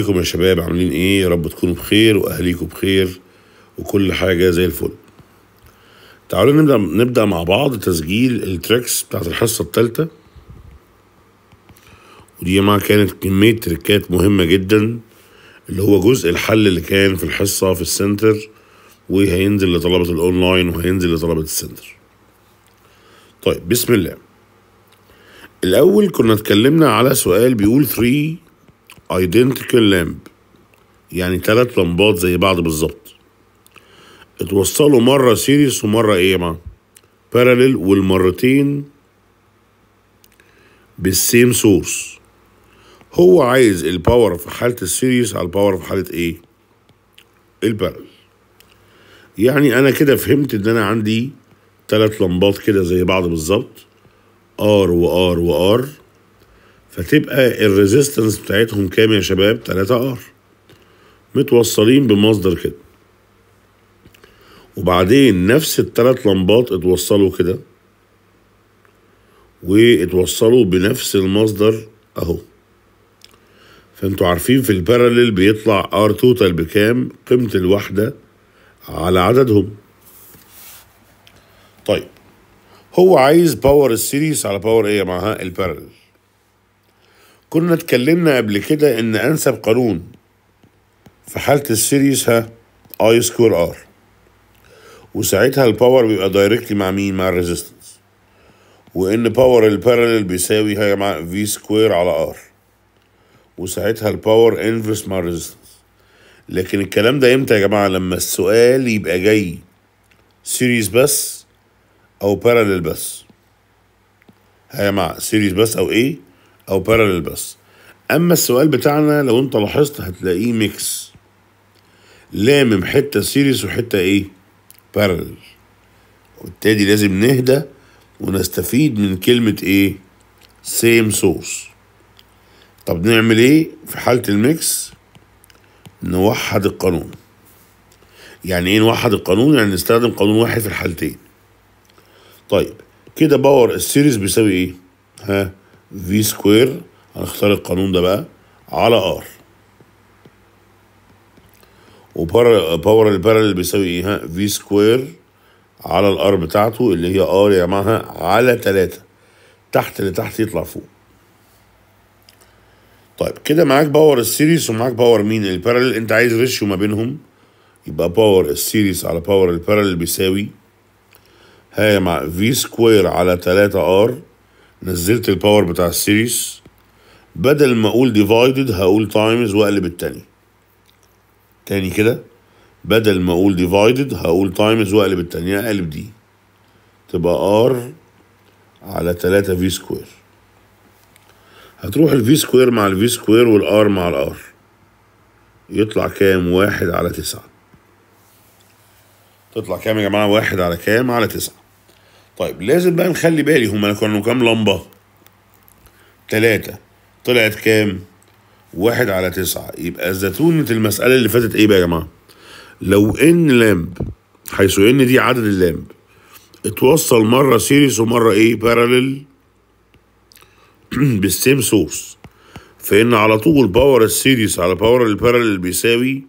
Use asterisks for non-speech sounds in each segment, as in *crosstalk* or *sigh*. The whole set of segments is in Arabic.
عليكم يا شباب عاملين ايه يا رب تكونوا بخير واهليكم بخير وكل حاجه زي الفل تعالوا نبدا نبدا مع بعض تسجيل التريكس بتاعت الحصه الثالثه ودي يا جماعه كانت كميه تريكات مهمه جدا اللي هو جزء الحل اللي كان في الحصه في السنتر وهينزل لطلبه الاونلاين وهينزل لطلبه السنتر طيب بسم الله الاول كنا اتكلمنا على سؤال بيقول 3 identical lamp يعني تلات لمبات زي بعض بالظبط اتوصلوا مرة سيريس ومرة ايه يا جماعة والمرتين بالسيم سورس هو عايز الباور في حالة السيريس على الباور في حالة ايه البارل يعني انا كده فهمت ان انا عندي تلات لمبات كده زي بعض بالظبط ار وار وار فتبقى الريزيستنس بتاعتهم كام يا شباب 3 ار متوصلين بمصدر كده وبعدين نفس الثلاث لمبات اتوصلوا كده واتوصلوا بنفس المصدر اهو فانتوا عارفين في الباراليل بيطلع ار توتال بكام قيمة الوحدة على عددهم طيب هو عايز باور السيريس على باور ايه يا معها الباراليل كنا اتكلمنا قبل كده ان انسب قانون في حالة السيريس ها اي سكوير ار وساعتها الباور بيبقى دايركتلي مع مين مع الريزيستنس وان باور البارلل بيساوي ها يا جماعه في سكوير على ار وساعتها الباور انفرس مع الريزيستنس لكن الكلام ده امتى يا جماعه لما السؤال يبقى جاي سيريز بس او بارلل بس ها يا جماعه سيريز بس او ايه او بارلل بس اما السؤال بتاعنا لو انت لاحظت هتلاقيه ميكس لامم حته سيريس وحته ايه بارلل وبالتالي لازم نهدى ونستفيد من كلمه ايه سيم سورس طب نعمل ايه في حاله الميكس نوحد القانون يعني ايه نوحد القانون يعني نستخدم قانون واحد في الحالتين طيب كده باور السيريز بيساوي ايه ها في سكوير هنختار القانون ده بقى على ار وباور البارل بيساوي ايه ها في سكوير على الار بتاعته اللي هي ار يا جماعه على 3 تحت لتحت يطلع فوق طيب كده معاك باور السيريس ومعاك باور مين البارل انت عايز ريشيو ما بينهم يبقى باور السيريس على باور البارل بيساوي ها يا مع في سكوير على 3 ار نزلت الباور بتاع السيريس بدل ما اقول ديفايدد هقول تايمز واقلب التاني تاني كده بدل ما اقول ديفايدد هقول تايمز واقلب التانية يعني اقلب دي تبقى ار على تلاتة في سكوير هتروح الفي سكوير مع الفي سكوير والار مع الار يطلع كام واحد على تسعة تطلع كام يا جماعة واحد على كام على تسعة طيب لازم بقى نخلي بالي هما كانوا كام لمبة تلاتة طلعت كام واحد على تسعة يبقى زتونة المسألة اللي فاتت ايه بقى يا جماعة لو ان لامب حيث ان دي عدد اللامب اتوصل مرة سيريس ومرة ايه بارلل بالسيم سورس فان على طول باور السيريس على باور البارلل بيساوي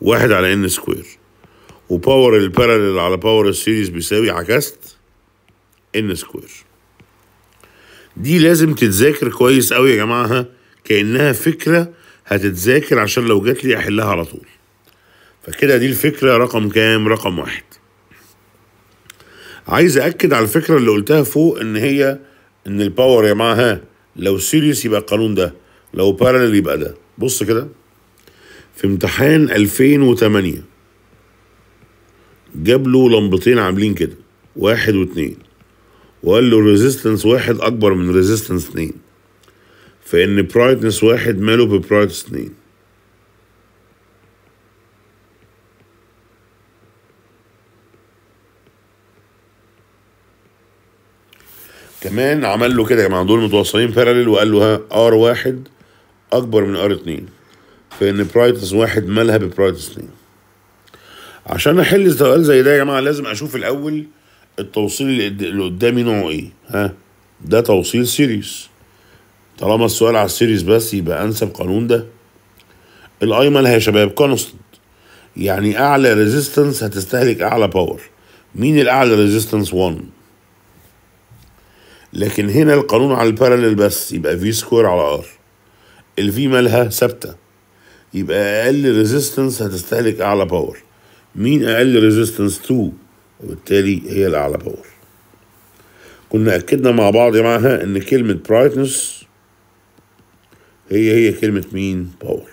واحد على ان سكوير وباور البارلل على باور السيريس بيساوي عكست ان سكوير دي لازم تتذاكر كويس قوي يا جماعه كانها فكره هتتذاكر عشان لو جات لي احلها على طول فكده دي الفكره رقم كام رقم واحد عايز اكد على الفكره اللي قلتها فوق ان هي ان الباور يا جماعه لو سيريس يبقى القانون ده لو بارلل يبقى ده بص كده في امتحان 2008 جاب له لمبتين عاملين كده واحد واثنين وقال له ريزيستنس واحد اكبر من ريزيستنس اثنين فان برايتنس واحد ماله ببرايتنس اثنين كمان عمل له كده يا جماعه دول متوصلين بارلل وقال له ها ار واحد اكبر من ار اتنين فان برايتنس واحد مالها ببرايتنس اتنين عشان احل سؤال زي ده يا جماعه لازم اشوف الاول التوصيل اللي قدامي نوعه ايه ها ده توصيل سيريس طالما السؤال على السيريس بس يبقى انسب قانون ده الايمن يا شباب كونستنت يعني اعلى ريزيستنس هتستهلك اعلى باور مين الاعلى ريزيستنس 1 لكن هنا القانون على البارلل بس يبقى في سكوير على ار الفي مالها ثابته يبقى اقل ريزيستنس هتستهلك اعلى باور مين اقل ريزيستنس 2 وبالتالي هي الأعلى باور كنا أكدنا مع بعض معها إن كلمة برايتنس هي هي كلمة مين باور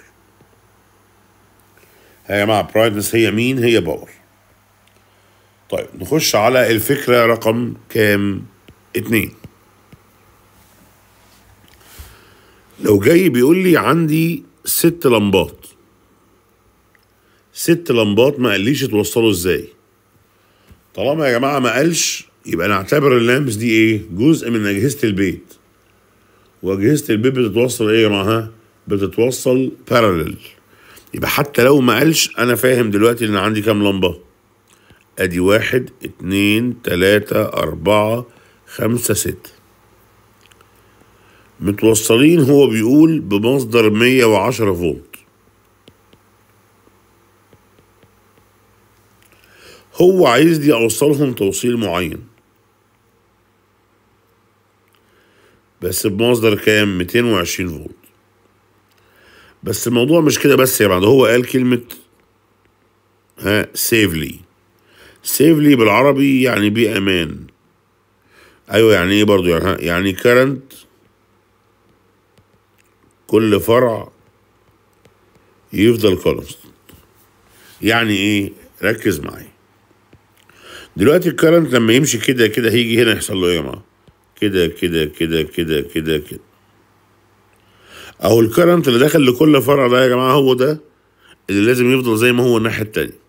يا جماعة برايتنس هي مين هي باور طيب نخش على الفكرة رقم كام اتنين لو جاي بيقول لي عندي ست لمبات ست لمبات ما قاليش توصله ازاي طالما يا جماعه ما قالش يبقى نعتبر اللامبس دي ايه جزء من اجهزه البيت واجهزه البيت بتتوصل ايه يا جماعه بتتوصل بارلل يبقى حتى لو ما قالش انا فاهم دلوقتي ان عندي كام لمبه ادي واحد اتنين تلاتة اربعة خمسة ستة متوصلين هو بيقول بمصدر مية وعشرة فولت هو عايزني أوصلهم توصيل معين بس بمصدر كام 220 فولت بس الموضوع مش كده بس يا بعد هو قال كلمة ها سيفلي سيفلي بالعربي يعني بأمان ايوه يعني ايه برضو يعني ها يعني كارنت كل فرع يفضل كونست يعني ايه ركز معايا دلوقتي الكرنت لما يمشي كده كده هيجي هنا يحصل له ايه يا جماعه كده كده كده كده كده كده اهو الكرنت اللي داخل لكل فرع ده يا جماعه هو ده اللي لازم يفضل زي ما هو الناحيه التانيه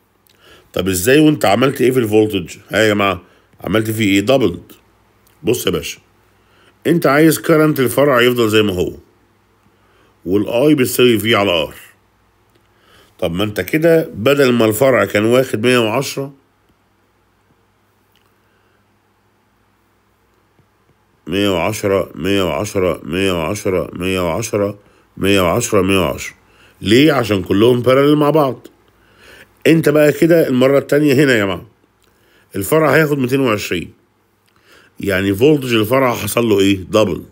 طب ازاي وانت عملت ايه في الفولتج ها يا جماعه عملت فيه ايه دبلد بص يا باشا انت عايز كرنت الفرع يفضل زي ما هو والاي بتساوي في على ار طب ما انت كده بدل ما الفرع كان واخد 110 مية وعشرة مية وعشرة مية وعشرة مية وعشرة مية وعشرة مية وعشرة ليه عشان كلهم بارلل مع بعض انت بقى كده المرة التانية هنا يا جماعة الفرع هياخد 220 يعني فولتج الفرع حصل له ايه دبل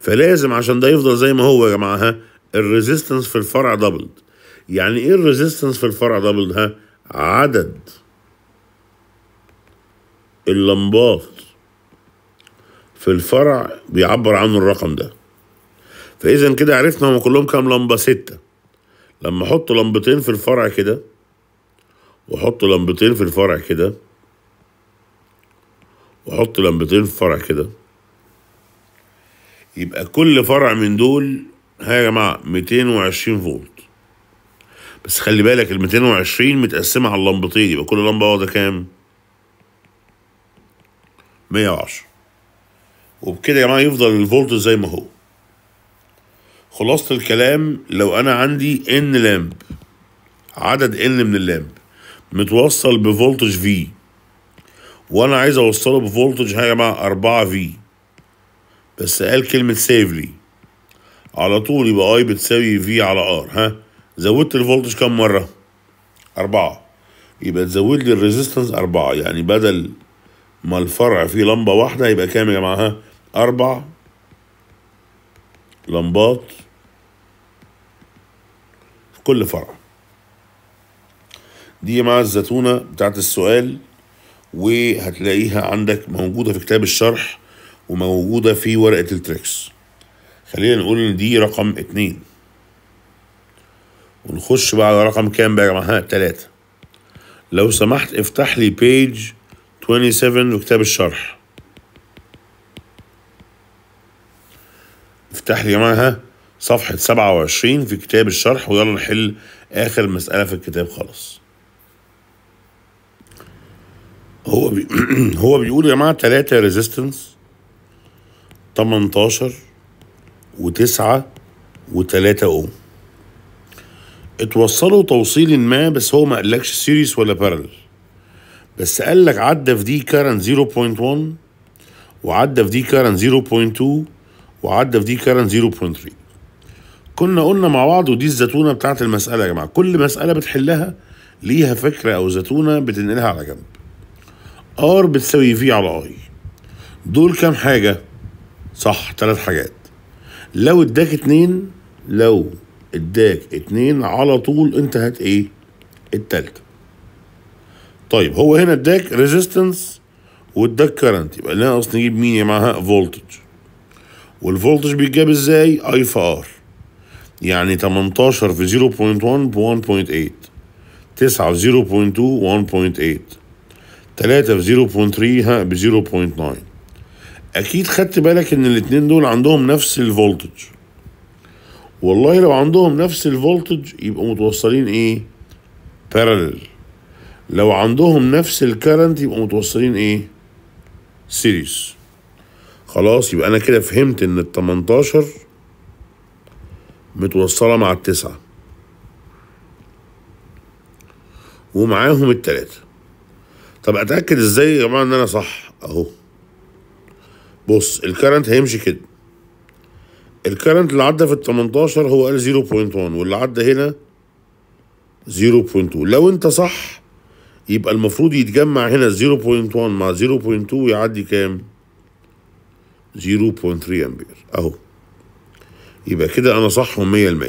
فلازم عشان ده يفضل زي ما هو يا جماعة ها الريزيستنس في الفرع دبل يعني ايه الريزيستنس في الفرع دبل ها عدد اللمبات في الفرع بيعبر عنه الرقم ده فاذا كده عرفنا هم كلهم كام لمبه سته لما احط لمبتين في الفرع كده واحط لمبتين في الفرع كده واحط لمبتين في الفرع كده يبقى كل فرع من دول ها يا جماعه 220 فولت بس خلي بالك ال 220 متقسمه على اللمبتين يبقى كل لمبه واخده كام 110 وبكده يا جماعه يفضل الفولت زي ما هو خلاصه الكلام لو انا عندي ان لامب عدد ان من اللامب متوصل بفولتج في وانا عايز اوصله بفولتج يا جماعه 4 في بس قال كلمه سيفلي على طول يبقى اي بتساوي في على ار ها زودت الفولتج كام مره أربعة يبقى تزود لي الريزيستنس أربعة يعني بدل ما الفرع فيه لمبة واحدة يبقى كام يا جماعة أربع لمبات في كل فرع دي مع الزتونة بتاعت السؤال وهتلاقيها عندك موجودة في كتاب الشرح وموجودة في ورقة التريكس خلينا نقول ان دي رقم اتنين ونخش بقى على رقم كام بقى يا جماعة تلاتة لو سمحت افتح لي بيج 27 في كتاب الشرح تحت يا جماعة صفحة 27 في كتاب الشرح ويلا نحل آخر مسألة في الكتاب خالص هو بي *clears throat* هو بيقول يا جماعة 3 ريزيستنس 18 و9 و3 اوم اتوصلوا توصيل ما بس هو ما قالكش سيريس ولا بارلل بس قال لك عدى في دي كارن 0.1 وعدى في دي كارن 0.2 وعدى في دي كارنت 0.3 كنا قلنا مع بعض ودي الزتونه بتاعت المساله يا جماعه كل مساله بتحلها ليها فكره او زتونه بتنقلها على جنب ار بتساوي في على اي دول كام حاجه صح ثلاث حاجات لو اداك اتنين لو اداك اتنين على طول انت هات ايه التالتة طيب هو هنا اداك ريزيستنس واداك كارنت يبقى ناقص نجيب مين يا معاها فولتج والفولتج بيتجاب ازاي اي في ار يعني 18 في 0.1 ب 1.8 9 في 0.2 1.8 3 في 0.3 ها ب 0.9 اكيد خدت بالك ان الاتنين دول عندهم نفس الفولتج والله لو عندهم نفس الفولتج يبقوا متوصلين ايه بارلل لو عندهم نفس الكرنت يبقوا متوصلين ايه سيريس خلاص يبقى انا كده فهمت ان ال 18 متوصله مع التسعه ومعاهم التلاته طب اتاكد ازاي يا جماعه ان انا صح اهو بص الكرنت هيمشي كده الكرنت اللي عدى في ال 18 هو قال 0.1 واللي عدى هنا 0.2 لو انت صح يبقى المفروض يتجمع هنا 0.1 مع 0.2 ويعدي كام؟ 0.3 امبير اهو يبقى كده انا صحهم 100%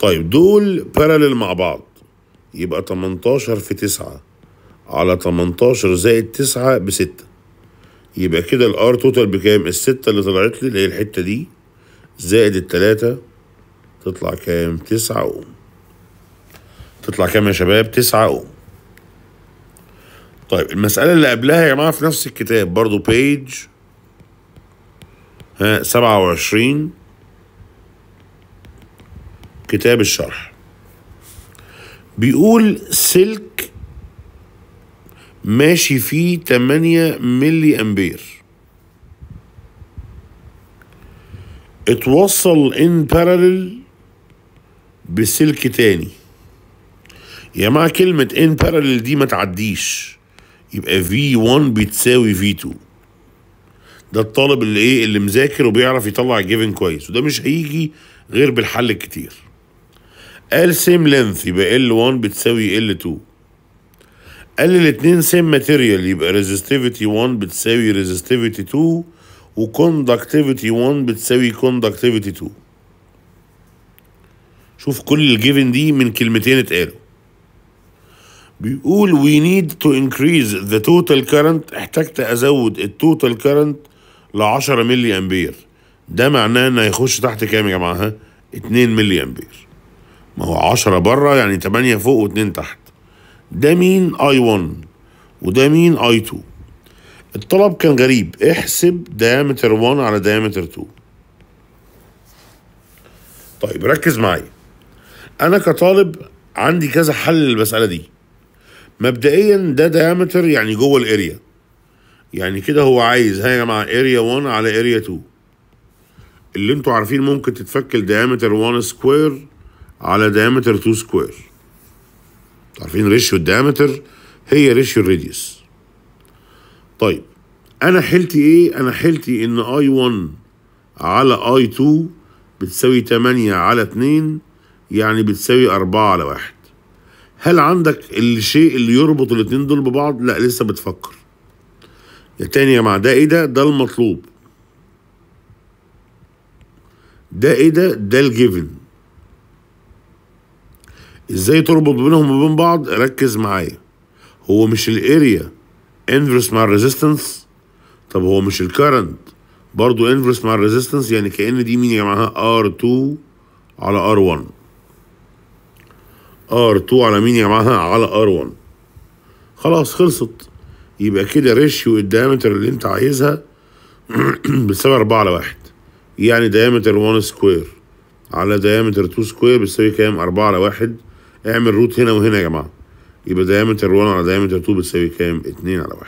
طيب دول بارلل مع بعض يبقى 18 في 9 على 18 زائد 9 ب 6 يبقى كده الار توتال بكام الستة اللي طلعت لي اللي هي الحتة دي زائد التلاتة تطلع كام تسعة اوم تطلع كام يا شباب تسعة اوم طيب المسألة اللي قبلها يا جماعة في نفس الكتاب برضو بيج سبعة وعشرين كتاب الشرح بيقول سلك ماشي فيه 8 ملي امبير اتوصل ان بارلل بسلك تاني يا مع كلمة ان بارلل دي ما تعديش يبقي في V1 بتساوي في 2 ده الطالب اللي ايه اللي مذاكر وبيعرف يطلع الجيفن كويس وده مش هيجي غير بالحل الكتير قال سيم لينث يبقي ال L1 بتساوي ال 2 قال الاثنين سيم ماتيريال يبقى ريزستيفيتي 1 بتساوي ريزستيفيتي 2 وكوندكتيفيتي 1 بتساوي كوندكتيفيتي 2 شوف كل الجيفن دي من كلمتين اتقالوا بيقول we need to increase the total current احتجت ازود التوتال current ل 10 ملي امبير ده معناه انه هيخش تحت كام يا جماعه 2 ملي امبير ما هو 10 بره يعني 8 فوق و2 تحت ده مين اي 1 وده مين اي 2 الطلب كان غريب احسب دايمتر 1 على دايمتر 2 طيب ركز معايا انا كطالب عندي كذا حل للمساله دي مبدئيا ده دايمتر يعني جوه الاريا يعني كده هو عايز ها يا جماعه اريا 1 على اريا 2 اللي انتوا عارفين ممكن تتفكل ديامتر 1 سكوير على ديامتر 2 سكوير عارفين ريشيو الديامتر هي ريشيو الريديوس طيب انا حيلتي ايه انا حيلتي ان اي 1 على اي 2 بتساوي 8 على 2 يعني بتساوي 4 على 1 هل عندك الشيء اللي يربط الاثنين دول ببعض لا لسه بتفكر يا تاني يا مع ده ايه ده ده المطلوب ده ايه ده ده الجيفن ازاي تربط بينهم وبين بعض ركز معايا هو مش الاريا انفرس مع الريزيستنس طب هو مش الكرنت برضو انفرس مع الريزيستنس يعني كأن دي مين يا جماعه ار R2 علي ار R1 ار 2 على مين يا جماعة ار R1 خلاص خلصت يبقى كده ريشيو الدايمتر اللي انت عايزها *clears throat* بتساوي 4 على 1 يعني دايمتر 1 سكوير على دايمتر 2 سكوير بتساوي كام 4 على 1 اعمل روت هنا وهنا يا جماعه يبقى دايمتر 1 على دايمتر 2 بتساوي كام 2 على 1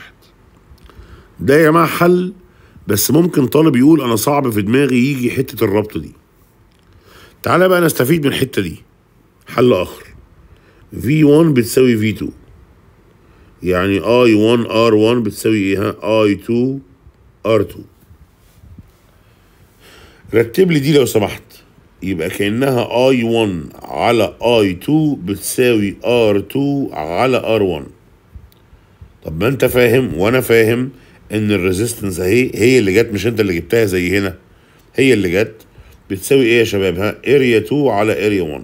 ده يا جماعه حل بس ممكن طالب يقول انا صعب في دماغي يجي حته الربط دي تعالى بقى نستفيد من الحته دي حل اخر v1 بتساوي v2 يعني اي 1 ار 1 بتساوي ايه ها اي 2 ار 2 رتب لي دي لو سمحت يبقى كانها اي 1 على اي 2 بتساوي ار 2 على ار 1 طب ما انت فاهم وانا فاهم ان الريزيستنس اهي هي اللي جت مش انت اللي جبتها زي هنا هي اللي جت بتساوي ايه يا شباب ها اريا 2 على اريا 1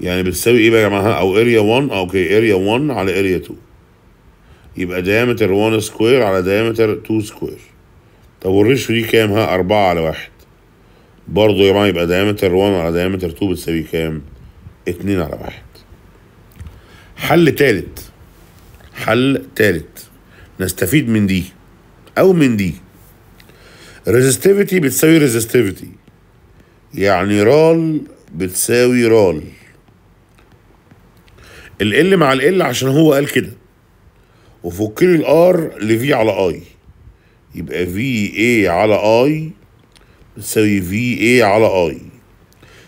يعني بتساوي ايه بقى يا جماعه او اريا 1 اوكي اريا 1 على اريا 2 يبقى دايمتر 1 سكوير على دايمتر 2 سكوير طب والريشو دي كام ها 4 على 1 برضه يا جماعه يبقى دايمتر 1 على دايمتر 2 بتساوي كام 2 على 1 حل ثالث حل ثالث نستفيد من دي او من دي ريزستيفيتي بتساوي ريزستيفيتي يعني رال بتساوي رال ال ال مع ال عشان هو قال كده وفك لي الار لفي على اي يبقى في اي على اي بتساوي في اي على اي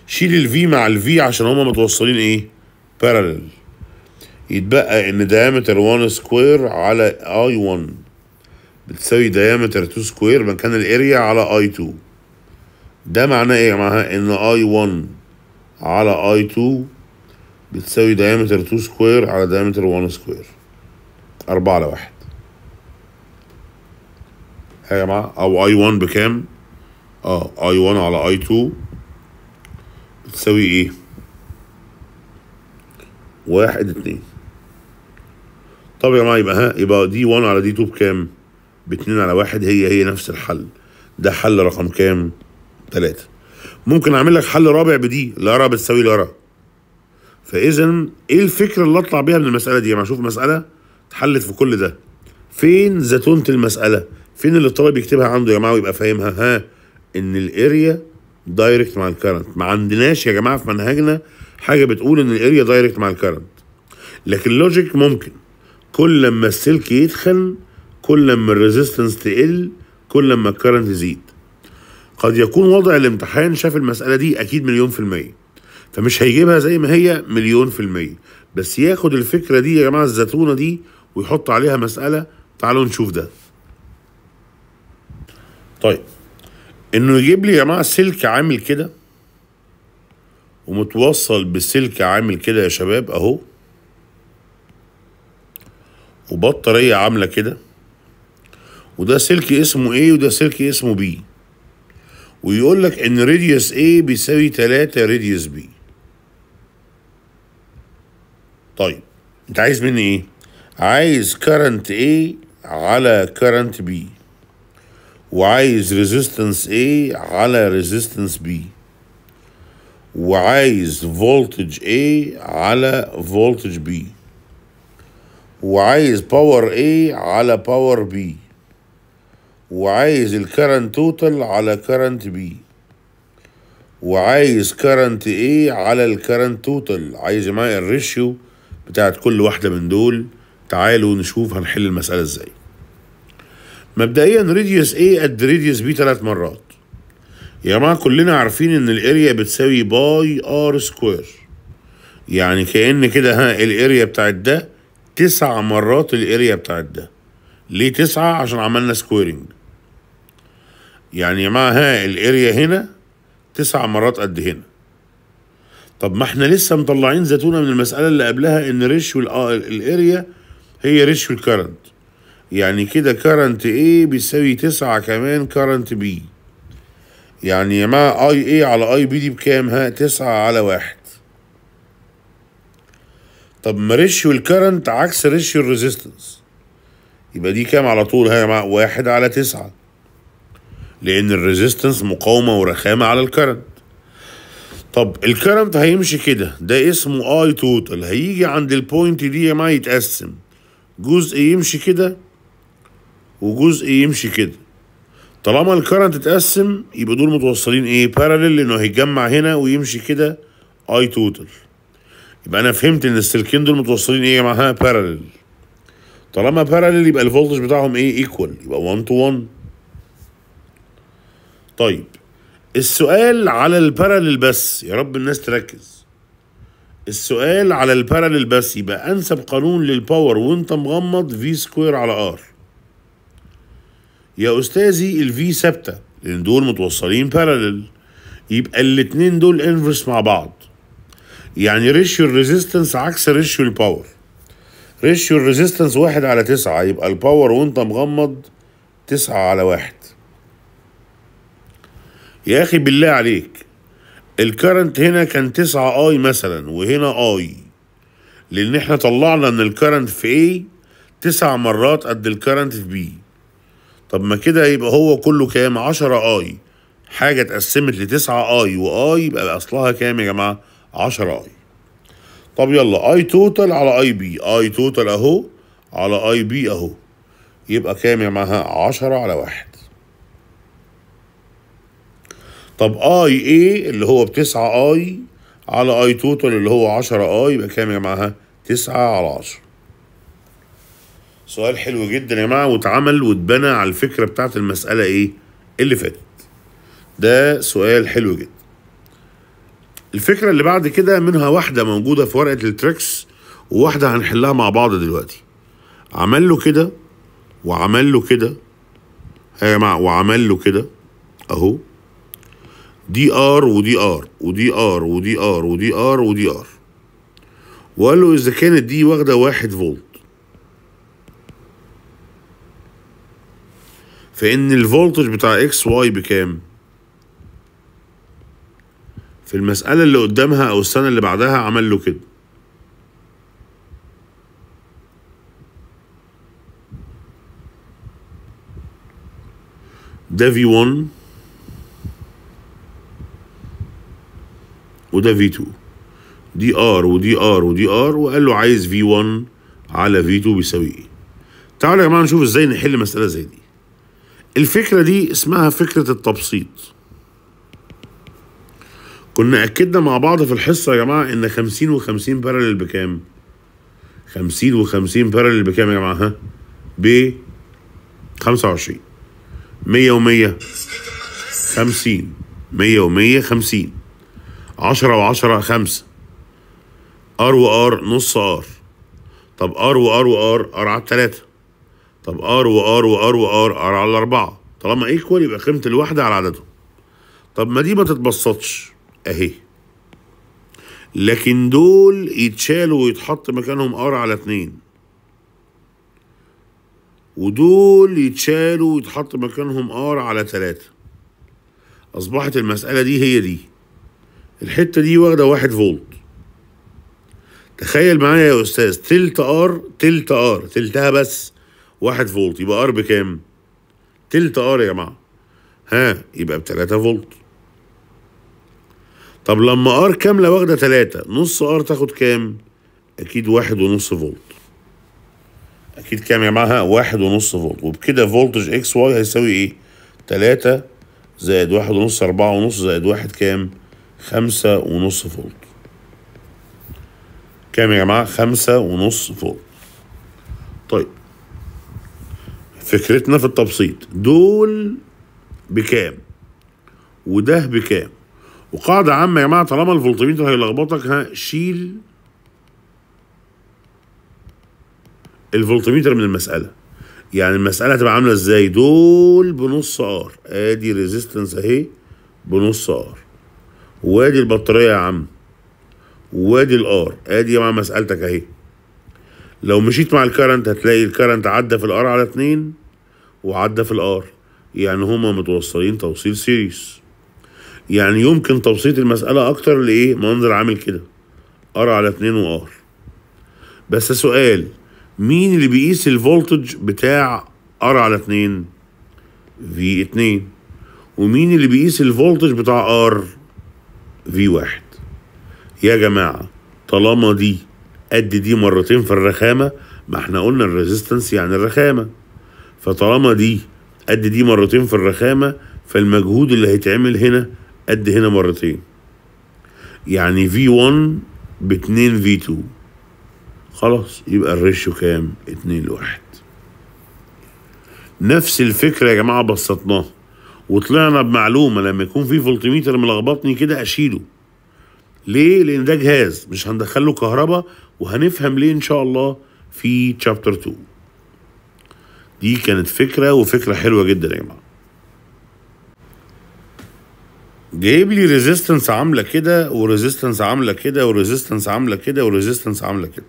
شيل الفي مع الفي عشان هما متوصلين ايه بارلل يتبقى ان دايمتر 1 سكوير على اي 1 بتساوي دايمتر 2 سكوير مكان الاريا على اي 2 ده معناه ايه معناه ان اي 1 على اي 2 بتساوي دايمتر 2 سكوير على دايمتر 1 سكوير 4 1 ها يا جماعة أو أي 1 بكام؟ اه أي 1 على أي 2 بتساوي إيه؟ 1 2 طب يا جماعة يبقى ها يبقى دي 1 على دي 2 بكام؟ باتنين على واحد هي هي نفس الحل ده حل رقم كام؟ تلاتة ممكن أعمل لك حل رابع بدي لارا بتساوي لارا فاذا ايه الفكره اللي اطلع بيها من المساله دي؟ يعني اشوف مساله اتحلت في كل ده. فين زتونه المساله؟ فين اللي الطالب يكتبها عنده يا جماعه ويبقى فاهمها؟ ها ان الاريا دايركت مع الكرنت، ما عندناش يا جماعه في منهجنا حاجه بتقول ان الاريا دايركت مع الكرنت. لكن لوجيك ممكن كل لما السلك يتخن كل لما الريزيستنس تقل كل لما الكرنت يزيد. قد يكون وضع الامتحان شاف المساله دي اكيد مليون في الميه. فمش هيجيبها زي ما هي مليون في المية بس ياخد الفكرة دي يا جماعة الزتونة دي ويحط عليها مسألة تعالوا نشوف ده طيب انه يجيب لي يا جماعة سلك عامل كده ومتوصل بسلك عامل كده يا شباب اهو وبطارية عاملة كده وده سلك اسمه A وده سلك اسمه B ويقول لك ان راديوس A بيساوي 3 راديوس B طيب انت عايز مني ايه عايز كرنت ايه على كرنت بي وعايز ريزيستنس ايه على ريزيستنس بي وعايز فولتج ايه على فولتج بي وعايز باور ايه على باور بي وعايز الكرنت توتال على كرنت بي وعايز كرنت ايه على الكرنت توتال عايز معايا الريشيو بتاعت كل واحدة من دول تعالوا نشوف هنحل المسألة ازاي مبدئيا راديوس A إيه قد راديوس B ثلاث مرات يا جماعة كلنا عارفين ان الاريا بتساوي باي ار سكوير يعني كأن كده ها الاريا بتاعت ده تسع مرات الاريا بتاعت ده ليه تسعة عشان عملنا سكويرنج يعني يا جماعة ها الاريا هنا تسع مرات قد هنا طب ما احنا لسه مطلعين زيتونه من المساله اللي قبلها ان ريشيو آه، الاريا هي ريشيو الكرنت يعني كده كرنت ايه بيساوي تسعة كمان كرنت بي يعني يا جماعه اي اي على اي بي دي بكام ها تسعة على واحد طب ما ريشيو الكرنت عكس ريشيو الريزيستنس يبقى دي كام على طول ها يا جماعه واحد على تسعة لان الريزيستنس مقاومه ورخامه على الكرنت طب الكرنت هيمشي كده ده اسمه اي توتال هيجي عند البوينت دي ما يتقسم جزء يمشي كده وجزء يمشي كده طالما الكرنت اتقسم يبقى دول متوصلين ايه بارلل لانه هيتجمع هنا ويمشي كده اي توتال يبقى انا فهمت ان السلكين دول متوصلين ايه معاها بارلل طالما بارلل يبقى الفولتج بتاعهم ايه ايكوال يبقى 1 تو 1 طيب السؤال على البارلل بس يا رب الناس تركز السؤال على البارلل بس يبقى انسب قانون للباور وانت مغمض في سكوير على ار يا استاذي الفي ثابته لان دول متوصلين بارلل يبقى الاتنين دول انفرس مع بعض يعني ريشيو الريزيستنس عكس ريشيو الباور ريشيو الريزيستنس واحد على تسعة يبقى الباور وانت مغمض تسعة على واحد يا اخي بالله عليك الكرنت هنا كان تسعة اي مثلا وهنا اي لان احنا طلعنا ان الكرنت في اي تسع مرات قد الكرنت في بي طب ما كده يبقى هو كله كام عشرة اي حاجه اتقسمت لتسعة اي واي يبقى اصلها كام يا جماعه عشرة اي طب يلا اي توتال على اي بي اي توتال اهو على اي بي اهو يبقى كام يا جماعه عشرة على واحد طب اي اي اللي هو بتسعة اي على اي توتال اللي هو عشرة اي يبقى كام يا جماعة تسعة على عشرة سؤال حلو جدا يا جماعة واتعمل واتبنى على الفكرة بتاعت المسألة ايه اللي فاتت ده سؤال حلو جدا الفكرة اللي بعد كده منها واحدة موجودة في ورقة التريكس وواحدة هنحلها مع بعض دلوقتي عمل له كده وعمل له كده يا جماعة وعمل له كده اهو دي ار ودي ار ودي ار ودي ار ودي ار ودي ار وقال له اذا كانت دي واخده واحد فولت فان الفولتج بتاع اكس واي بكام في المسألة اللي قدامها أو السنة اللي بعدها عمل له كده ده في 1 وده في 2 دي ار ودي ار ودي ار وقال له عايز في 1 على في 2 بيساوي ايه تعالوا يا جماعه نشوف ازاي نحل مساله زي دي الفكره دي اسمها فكره التبسيط كنا اكدنا مع بعض في الحصه يا جماعه ان 50 و50 بارلل بكام 50 و50 بارلل بكام يا جماعه ها ب 25 100 و100 50 100 و100 50 10 وعشرة خمسة ار وار نص ار طب ار وار وار ار على التلاتة طب ار وار وار وار ار على الاربعة طالما ايكوال يبقى قيمة الواحدة على عددهم طب ما دي ما تتبسطش اهي لكن دول يتشالوا ويتحط مكانهم ار على اتنين ودول يتشالوا ويتحط مكانهم ار على تلاتة اصبحت المسألة دي هي دي الحته دي واخده واحد فولت تخيل معايا يا استاذ تلت ار تلت ار تلتها بس واحد فولت يبقى ار بكام تلت ار يا جماعه ها يبقى بتلاتة فولت طب لما ار كامله واخده تلاتة نص ار تاخد كام اكيد واحد ونص فولت اكيد كام يا جماعه واحد ونص فولت وبكده فولتج اكس واي هيساوي ايه تلاتة زائد واحد ونص أربعة ونص زائد واحد كام خمسة ونص فولت كام يا جماعة خمسة ونص فولت طيب فكرتنا في التبسيط دول بكام وده بكام وقاعدة عامة يا جماعة طالما الفولتميتر هيلخبطك ها شيل الفولتميتر من المسألة يعني المسألة هتبقى عاملة ازاي دول بنص ار ادي ريزيستنس اهي بنص ار وادي البطاريه يا عم وادي الار ادي يا مسالتك اهي لو مشيت مع الكرنت هتلاقي الكرنت عدى في الار على اتنين وعدى في الار يعني هما متوصلين توصيل سيريس يعني يمكن تبسيط المسألة أكتر لإيه منظر عامل كده ار على اتنين وار بس سؤال مين اللي بيقيس الفولتج بتاع ار على اتنين في اتنين ومين اللي بيقيس الفولتج بتاع ار في واحد يا جماعة طالما دي قد دي مرتين في الرخامة ما احنا قلنا الريزيستنس يعني الرخامة فطالما دي قد دي مرتين في الرخامة فالمجهود اللي هيتعمل هنا قد هنا مرتين يعني V1 ب 2 V2 خلاص يبقى الريشيو كام؟ 2 لواحد نفس الفكرة يا جماعة بسطناها وطلعنا بمعلومه لما يكون في فولتميتر ملخبطني كده اشيله ليه لان ده جهاز مش هندخله كهرباء وهنفهم ليه ان شاء الله في تشابتر 2 دي كانت فكره وفكره حلوه جدا يا جماعه جايب لي ريزيستنس عامله كده وريزيستنس عامله كده وريزيستنس عامله كده وريزيستنس عامله كده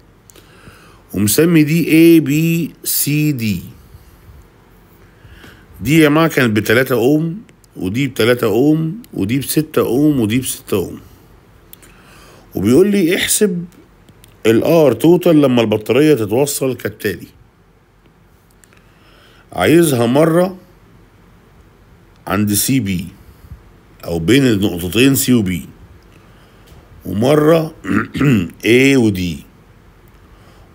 ومسمي دي A B C D دي يا جماعه كانت بتلاتة اوم ودي بتلاتة اوم ودي بستة اوم ودي بستة اوم وبيقول لي احسب الار توتال لما البطاريه تتوصل كالتالي عايزها مره عند سي بي او بين النقطتين سي وبي ومره *clears throat* A ودي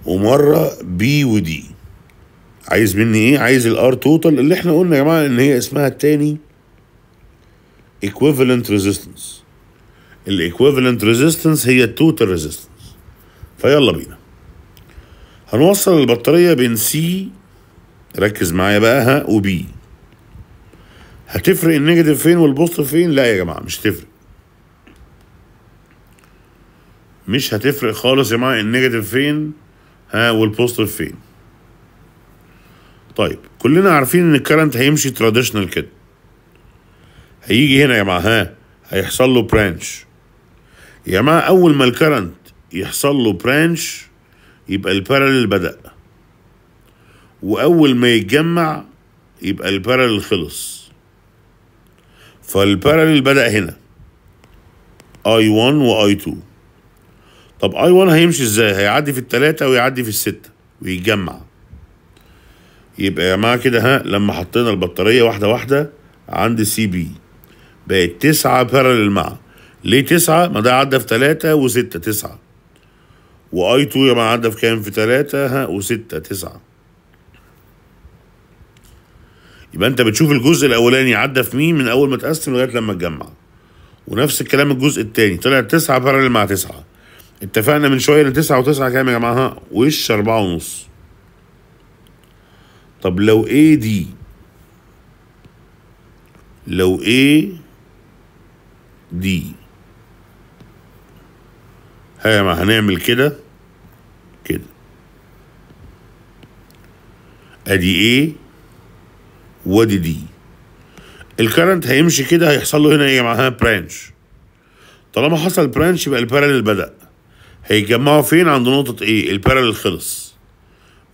ومره B ودي عايز مني ايه عايز الار توتال اللي احنا قلنا يا جماعه ان هي اسمها التاني equivalent resistance الايكويفالنت ريزيستنس هي التوتال ريزيستنس فيلا بينا هنوصل البطاريه بين سي ركز معايا بقى ها وبي هتفرق النيجاتيف فين والبوزيتيف فين لا يا جماعه مش هتفرق مش هتفرق خالص يا جماعه النيجاتيف فين ها والبوزيتيف فين طيب كلنا عارفين ان الكرنت هيمشي تراديشنال كده هيجي هنا يا جماعه ها هيحصل له برانش يا جماعه اول ما الكرنت يحصل له برانش يبقى البارلل بدأ واول ما يتجمع يبقى البارلل خلص فالبارلل بدأ هنا اي 1 واي 2 طب اي 1 هيمشي ازاي هيعدي في الثلاثة ويعدي في الستة ويتجمع يبقى يا جماعه كده ها لما حطينا البطاريه واحده واحده عند سي بي بقت تسعة بارلل مع ليه تسعة؟ ما ده عدى في تلاتة وستة تسعة واي 2 يا جماعه عدى في كام؟ في تلاتة ها وستة تسعة يبقى انت بتشوف الجزء الاولاني عدى في مين من اول ما تقسم لغايه لما اتجمع ونفس الكلام الجزء الثاني طلع تسعة بارلل مع تسعة اتفقنا من شويه ان تسعة وتسعة كام يا جماعه؟ ها وش أربعة ونص طب لو ايه دي لو ايه دي ها هنعمل كده كده ادي ايه وادي دي الكرنت هيمشي كده هيحصل له هنا ايه معاها برانش طالما حصل برانش يبقى البارلل بدأ هيجمعوا فين عند نقطة ايه البارلل خلص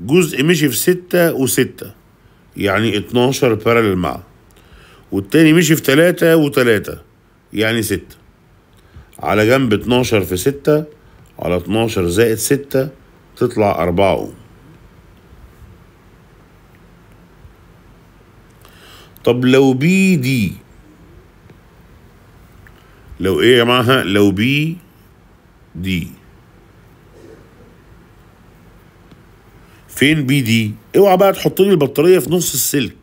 جزء مشي في ستة وستة يعني اتناشر بارلل مع والتاني مشي في تلاتة وتلاتة يعني ستة على جنب اتناشر في ستة على اتناشر زائد ستة تطلع أربعة أوم طب لو بي دي لو ايه يا جماعة لو بي دي فين بي دي اوعى بقى تحط لي البطاريه في نص السلك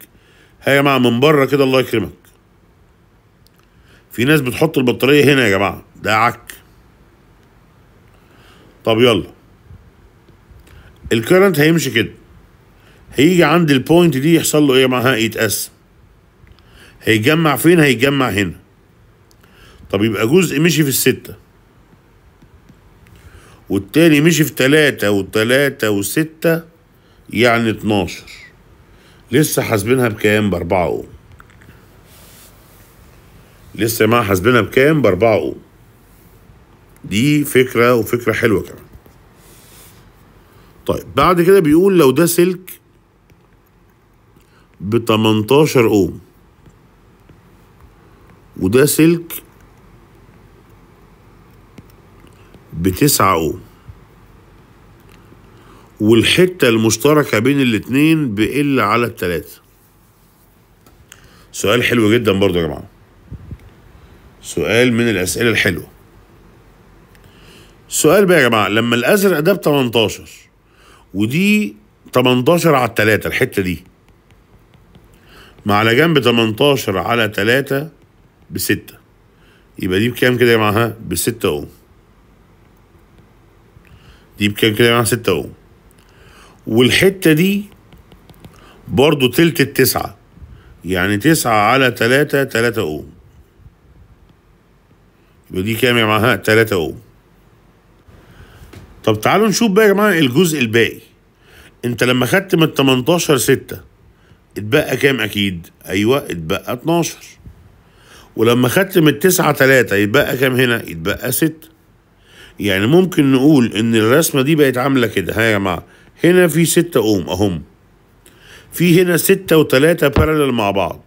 ها يا جماعه من بره كده الله يكرمك في ناس بتحط البطاريه هنا يا جماعه ده عك طب يلا الكرنت هيمشي كده هيجي عند البوينت دي يحصل له ايه يا جماعه يتقسم هيجمع فين هيجمع هنا طب يبقى جزء مشي في الستة والتاني مشي في تلاتة وتلاته وستة يعني 12 لسه حاسبينها بكام بأربعة أوم لسه يا جماعة حاسبينها بكام بأربعة أوم دي فكرة وفكرة حلوة كمان طيب بعد كده بيقول لو ده سلك ب 18 اوم وده سلك ب 9 اوم والحتة المشتركة بين الاتنين بقل على التلاتة سؤال حلو جدا برضو يا جماعة سؤال من الأسئلة الحلوة سؤال بقى يا جماعة لما الأزرق ده ب 18 ودي 18 على التلاتة الحتة دي مع على جنب 18 على تلاتة بستة يبقى دي بكام كده يا جماعة ها بستة أوم دي بكام كده يا جماعة ستة أوم والحتة دي برضو تلت التسعة يعني تسعة على تلاتة تلاتة اوم يبقى دي كام يا جماعه تلاتة اوم طب تعالوا نشوف بقى يا جماعة الجزء الباقي انت لما خدت من 18 6 اتبقى كام اكيد ايوه اتبقى 12 ولما خدت من 9 3 يتبقى كام هنا يتبقى 6 يعني ممكن نقول ان الرسمه دي بقت عامله كده ها يا جماعه هنا في ستة اوم اهم في هنا ستة وتلاتة بارلل مع بعض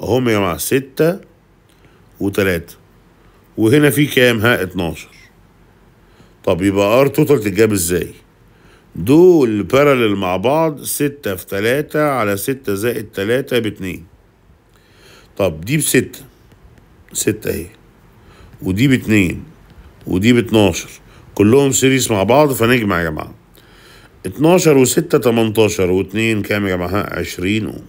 اهم يا جماعة ستة وتلاتة وهنا في كام ها اتناشر طب يبقى ار توتال تتجاب ازاي دول بارلل مع بعض ستة في تلاتة على ستة زائد تلاتة باتنين طب دي بستة ستة اهي ودي باتنين ودي باتناشر كلهم سيريس مع بعض فنجمع يا جماعه 12 و6 18 و2 كام يا جماعه 20 اوم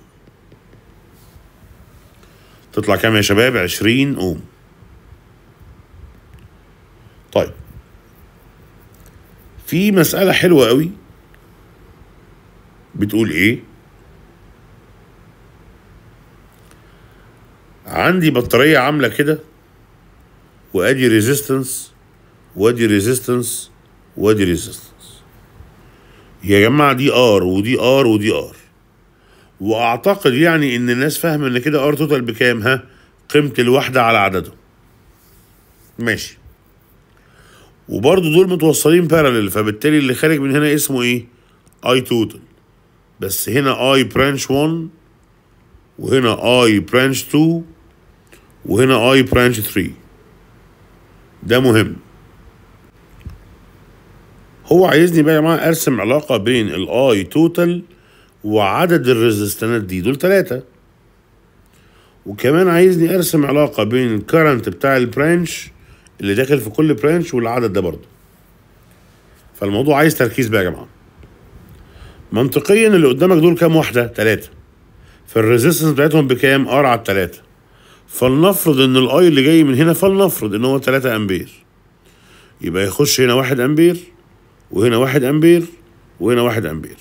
تطلع كام يا شباب 20 اوم طيب في مسألة حلوة قوي بتقول ايه عندي بطارية عاملة كده وادي ريزيستنس وادي ريزيستنس وادي ريزيستنس يا جماعة دي ار ودي ار ودي ار واعتقد يعني ان الناس فاهمة ان كده ار توتال بكام ها قيمة الوحدة على عددهم ماشي وبرضه دول متوصلين بارلل فبالتالي اللي خارج من هنا اسمه ايه اي توتال بس هنا اي برانش 1 وهنا اي برانش 2 وهنا اي برانش 3 ده مهم هو عايزني بقى يا جماعه ارسم علاقه بين الاي توتال وعدد الريزستانات دي دول ثلاثه وكمان عايزني ارسم علاقه بين الكرنت بتاع البرانش اللي داخل في كل برانش والعدد ده برضه فالموضوع عايز تركيز بقى يا جماعه منطقيا اللي قدامك دول كام واحده ثلاثه فالريزستنس بتاعتهم بكام ار على الثلاثه فلنفرض ان الاي اللي جاي من هنا فلنفرض ان هو 3 امبير يبقى يخش هنا 1 امبير وهنا واحد أمبير وهنا واحد أمبير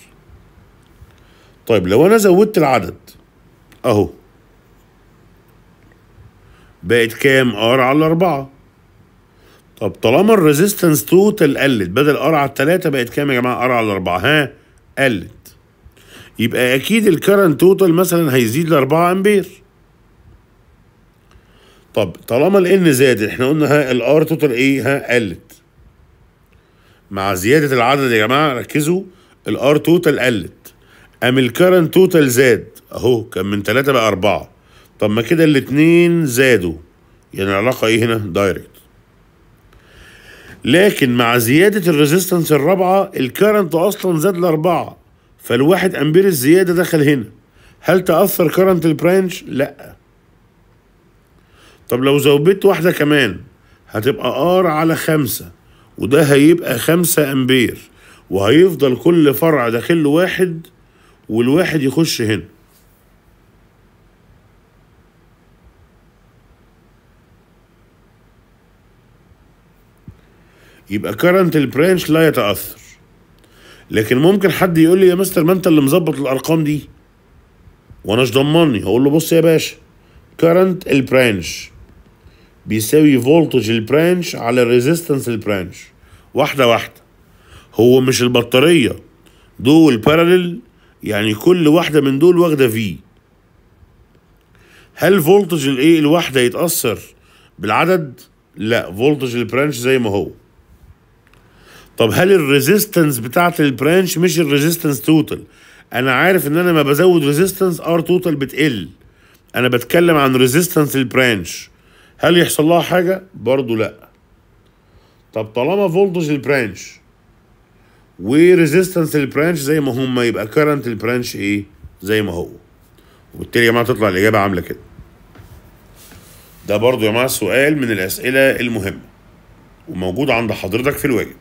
طيب لو أنا زودت العدد أهو بقت كام ار على أربعة طب طالما الريزيستنس توتال قلت بدل ار على التلاتة بقت كام يا جماعة ار على أربعة ها قلت يبقى أكيد الكرنت توتال مثلا هيزيد لأربعة أمبير طب طالما الان زادت احنا قلنا ها الار توتال ايه ها قلت مع زيادة العدد يا جماعة ركزوا الار توتال قلت ام الكرنت توتال زاد اهو كان من ثلاثة بقى أربعة طب ما كده الاتنين زادوا يعني العلاقة ايه هنا دايركت لكن مع زيادة الريزيستنس الرابعة الكرنت اصلا زاد لاربعة فالواحد امبير الزيادة دخل هنا هل تأثر كرنت البرانش؟ لا طب لو زودت واحدة كمان هتبقى ار على خمسة وده هيبقى خمسة أمبير وهيفضل كل فرع داخل له واحد والواحد يخش هنا يبقى كرنت البرانش لا يتأثر لكن ممكن حد يقول لي يا مستر ما انت اللي مظبط الارقام دي وانا ضمني هقول له بص يا باشا كرنت البرانش بيساوي فولتج البرانش على الريزيستنس البرانش واحدة واحدة هو مش البطارية دول بارلل يعني كل واحدة من دول واخدة في هل فولتج الايه الواحدة يتأثر بالعدد؟ لا فولتج البرانش زي ما هو طب هل الريزيستنس بتاعت البرانش مش الريزيستنس توتال انا عارف ان انا ما بزود ريزيستنس ار توتال بتقل انا بتكلم عن ريزيستنس البرانش هل يحصل لها حاجة؟ برضو لا طب طالما فولتج البرانش وريزيستنس البرانش زي ما هما يبقى كرنت البرانش ايه؟ زي ما هو وبالتالي يا جماعة تطلع الإجابة عاملة كده ده برضو يا جماعة سؤال من الأسئلة المهمة وموجود عند حضرتك في الواجب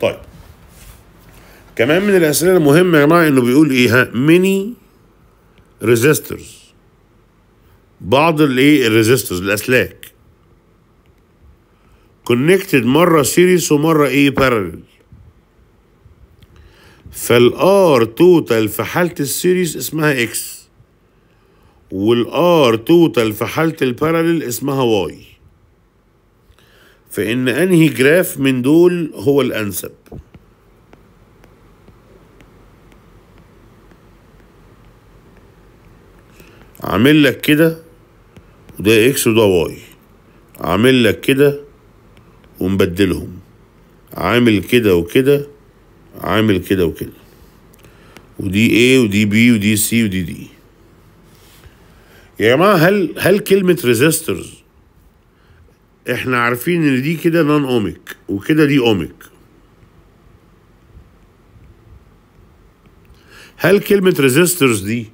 طيب كمان من الأسئلة المهمة يا جماعة إنه بيقول إيه؟ ها؟ ميني ريزيسترز بعض الايه الريزيستورز الاسلاك كونكتد مره سيريس ومره ايه بارلل فالار توتال في حاله السيريس اسمها اكس والار توتال في حاله البارلل اسمها واي فان انهي جراف من دول هو الانسب عامل لك كده وده اكس وده واي عامل لك كده ومبدلهم عامل كده وكده عامل كده وكده ودي A ودي B ودي C ودي D يا جماعة هل هل كلمة ريزيسترز احنا عارفين ان دي كده نون اوميك وكده دي اوميك هل كلمة ريزيسترز دي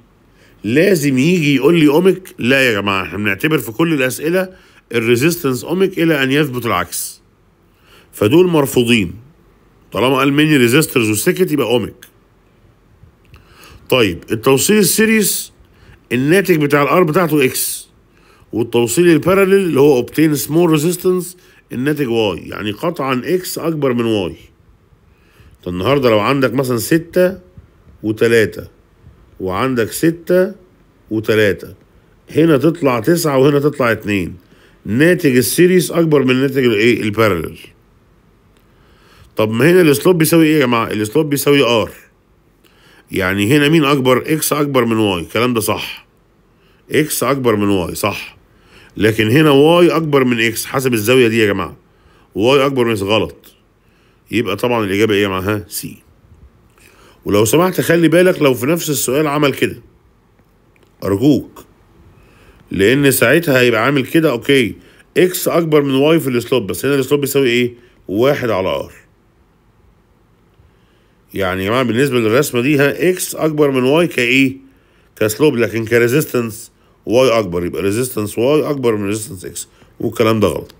لازم يجي يقول لي اوميك لا يا جماعه احنا بنعتبر في كل الاسئله الريزيستنس اوميك الى ان يثبت العكس فدول مرفوضين طالما قال ميني ريزيسترز وسكت يبقى اوميك طيب التوصيل السيريس الناتج بتاع الار بتاعته اكس والتوصيل البارلل اللي هو اوبتين سمول ريزيستنس الناتج واي يعني قطعا اكس اكبر من واي النهارده لو عندك مثلا ستة 3 وعندك ستة وتلاتة هنا تطلع تسعة وهنا تطلع اتنين ناتج السيريس اكبر من ناتج الايه البارلل طب ما هنا السلوب بيساوي ايه يا جماعه السلوب بيساوي ار يعني هنا مين اكبر اكس اكبر من واي الكلام ده صح اكس اكبر من واي صح لكن هنا واي اكبر من اكس حسب الزاويه دي يا جماعه واي اكبر من اكس غلط يبقى طبعا الاجابه ايه يا جماعه ها سي ولو سمحت خلي بالك لو في نفس السؤال عمل كده أرجوك لأن ساعتها هيبقى عامل كده أوكي إكس أكبر من واي في السلوب بس هنا السلوب بيساوي إيه؟ واحد على آر يعني يا جماعة بالنسبة للرسمة دي ها إكس أكبر من واي كإيه؟ كسلوب لكن كريزيستنس واي أكبر يبقى ريزيستنس واي أكبر من ريزيستنس إكس والكلام ده غلط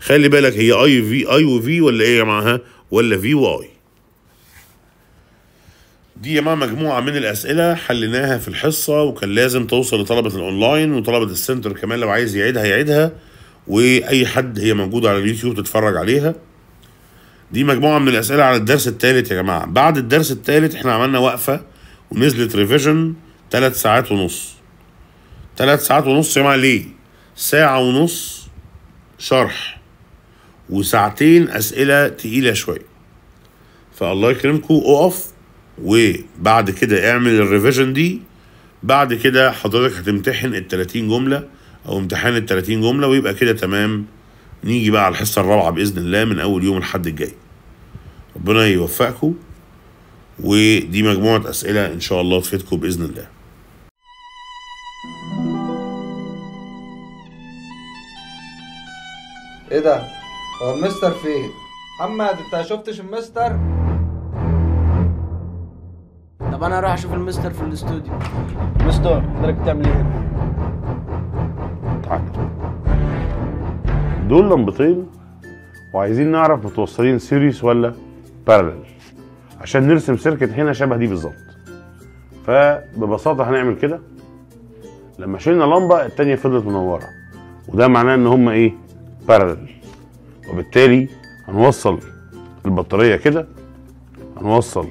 خلي بالك هي أي في أي وفي ولا إيه يا جماعة ولا في واي دي يا جماعه مجموعه من الاسئله حليناها في الحصه وكان لازم توصل لطلبه الاونلاين وطلبه السنتر كمان لو عايز يعيدها يعيدها واي حد هي موجوده على اليوتيوب تتفرج عليها دي مجموعه من الاسئله على الدرس الثالث يا جماعه بعد الدرس الثالث احنا عملنا وقفه ونزلت ريفيجن ثلاث ساعات ونص ثلاث ساعات ونص يا جماعه ليه ساعه ونص شرح وساعتين اسئله تقيله شويه فالله يكرمكم اقف وبعد كده اعمل الريفيجن دي بعد كده حضرتك هتمتحن ال 30 جمله او امتحان ال 30 جمله ويبقى كده تمام نيجي بقى على الحصه الرابعه باذن الله من اول يوم الحد الجاي ربنا يوفقكم ودي مجموعه اسئله ان شاء الله تفيدكم باذن الله ايه ده هو المستر فين محمد انت شفتش المستر طب انا اروح اشوف المستر في الاستوديو مستر حضرتك بتعمل ايه تعال دول لمبتين وعايزين نعرف متوصلين سيريس ولا بارلل عشان نرسم سيركت هنا شبه دي بالظبط فببساطه هنعمل كده لما شلنا لمبه الثانيه فضلت منوره وده معناه ان هما ايه بارلل وبالتالي هنوصل البطاريه كده هنوصل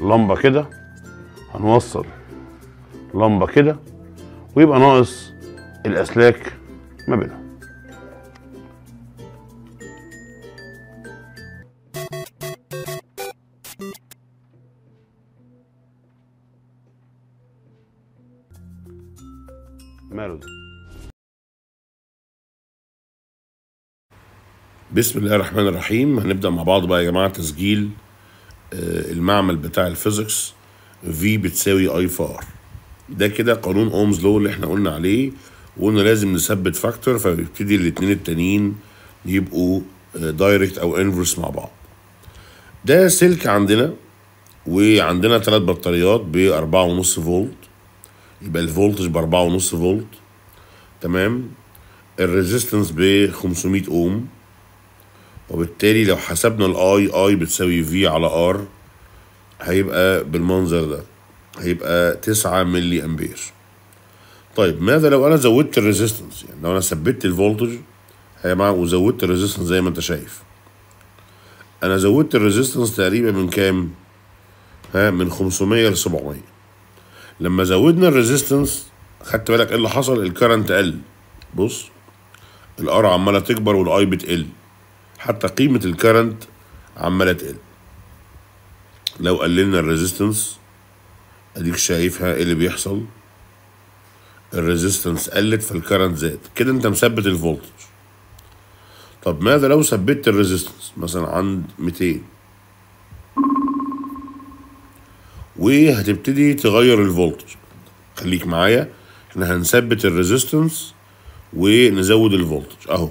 لمبه كده هنوصل لمبه كده ويبقى ناقص الاسلاك ما بينهم ماله ده بسم الله الرحمن الرحيم هنبدا مع بعض بقى يا جماعه تسجيل آه، المعمل بتاع الفيزيكس في بتساوي اي فار ده كده قانون اومز لو اللي احنا قلنا عليه وقلنا لازم نثبت فاكتور فبيبتدي الاثنين التانيين يبقوا دايركت آه، او انفرس مع بعض ده سلك عندنا وعندنا ثلاث بطاريات ب 4.5 فولت يبقى الفولتج ب 4.5 فولت تمام الريزيستنس ب 500 اوم وبالتالي لو حسبنا الاي اي بتساوي في على ار هيبقى بالمنظر ده هيبقى 9 ملي امبير طيب ماذا لو انا زودت الريزيستنس يعني لو انا ثبتت الفولتج هي مع وزودت الريزيستنس زي ما انت شايف انا زودت الريزيستنس تقريبا من كام ها من 500 ل 700 لما زودنا الريزيستنس خدت بالك ايه اللي حصل الكرنت قل بص الار عماله تكبر والاي بتقل حتى قيمة الكرنت عمالة تقل لو قللنا الريزيستنس اديك شايفها ايه اللي بيحصل الريزيستنس قلت فالكرنت زاد كده انت مثبت الفولتج طب ماذا لو ثبت الريزيستنس مثلا عند 200 وهتبتدي تغير الفولتج خليك معايا احنا هنثبت الريزيستنس ونزود الفولتج اهو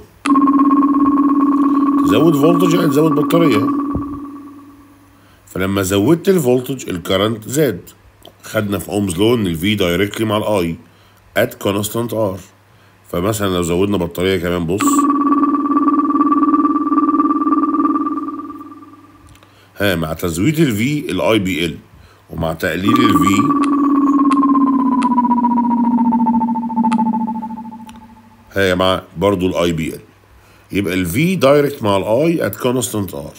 زود فولتج يعني تزود بطاريه فلما زودت الفولتج الكرنت زاد خدنا في اومز لو ان الفي دايركتلي مع الاي ات كونستانت ار فمثلا لو زودنا بطاريه كمان بص ها مع تزويد الفي الاي بي ال ومع تقليل الفي ها يا جماعه برضو الاي بي ال يبقى ال V دايركت مع ال I at constant R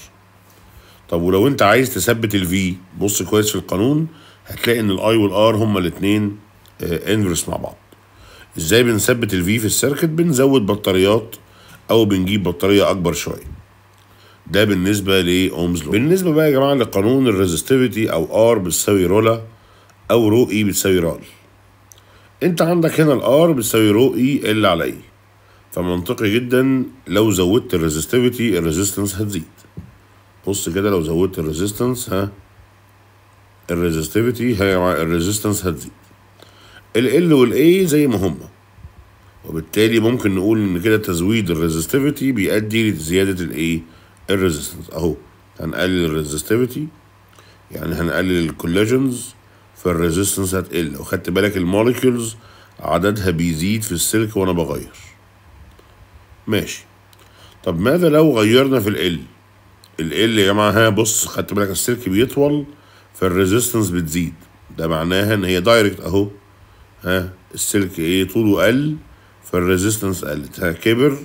طب ولو انت عايز تثبت ال V بص كويس في القانون هتلاقي ان ال I وال R هما الاتنين انفرس آه، مع بعض ازاي بنثبت ال V في السيركت بنزود بطاريات او بنجيب بطارية اكبر شوية ده بالنسبة لأومز لو بالنسبة بقى يا جماعة لقانون الريزستيفيتي أو ار بتساوي رولا أو رو إي e بتساوي رال أنت عندك هنا R بتساوي رو إي e اللي على فمنطقي جدا لو زودت الريزستيفيتي الريزستنس هتزيد بص كده لو زودت الريزستنس ها الريزستيفيتي هي الريزستنس هتزيد ال L وال A زي ما هما وبالتالي ممكن نقول ان كده تزويد الريزستيفيتي بيؤدي لزياده الايه الريزستنس اهو هنقلل الريزستيفيتي يعني هنقلل الكولاجنز فالريزستنس هتقل وخدت بالك الموليكيولز عددها بيزيد في السلك وانا بغير ماشي طب ماذا لو غيرنا في ال ال ال يا جماعه ها بص خدت بالك السلك بيطول فالريزيستنس بتزيد ده معناها ان هي دايركت اهو ها السلك ايه طوله قل فالريزيستنس قلت ها كبر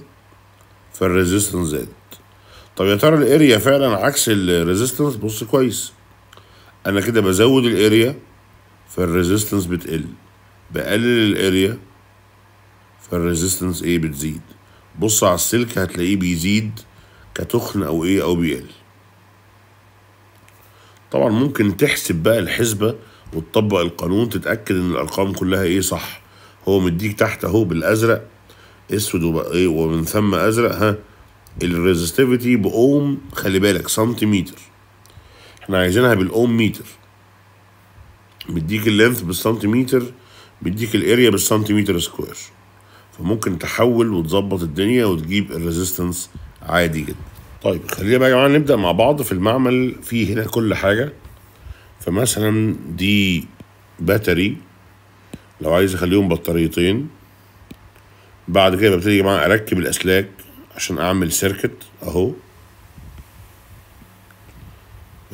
فالريزيستنس زادت طب يا ترى الاريا فعلا عكس الريزيستنس بص كويس انا كده بزود الاريا فالريزيستنس بتقل بقلل الاريا فالريزيستنس ايه بتزيد بص على السلك هتلاقيه بيزيد كتخن او ايه او بيقل طبعا ممكن تحسب بقى الحسبة وتطبق القانون تتأكد ان الارقام كلها ايه صح هو مديك تحت اهو بالازرق اسود وبقى ايه ومن ثم ازرق ها الريزستيفيتي باوم خلي بالك سنتيمتر احنا عايزينها بالاوم متر مديك اللينث بالسنتيمتر مديك الاريا بالسنتيمتر سكوير فممكن تحول وتظبط الدنيا وتجيب الريزيستنس عادي جدا طيب خلينا بقى يا جماعه نبدا مع بعض في المعمل في هنا كل حاجه فمثلا دي باتري لو عايز اخليهم بطاريتين بعد كده ببتدي يا جماعه اركب الاسلاك عشان اعمل سيركت اهو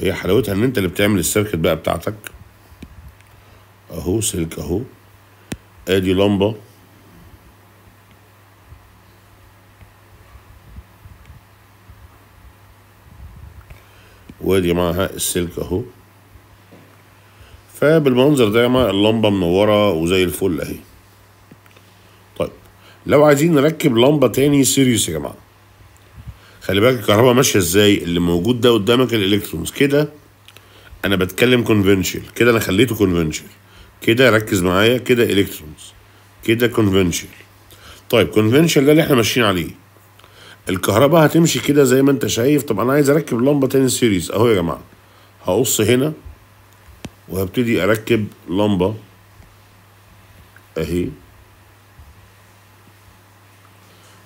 هي حلاوتها ان انت اللي بتعمل السيركت بقى بتاعتك اهو سلك اهو ادي لمبه وادي معها السلك اهو فبالمنظر ده يا جماعه اللمبه منوره وزي الفل اهي طيب لو عايزين نركب لمبه تاني سيريوس يا جماعه خلي بالك الكهرباء ماشيه ازاي اللي موجود ده قدامك الالكترونز كده انا بتكلم كونفنشال كده انا خليته كونفنشال كده ركز معايا كده الكترونز كده كونفنشال طيب كونفنشال ده اللي احنا ماشيين عليه الكهرباء هتمشي كده زي ما انت شايف طب انا عايز اركب لمبه تاني سيريز اهو يا جماعه هقص هنا وهبتدي اركب لمبه اهي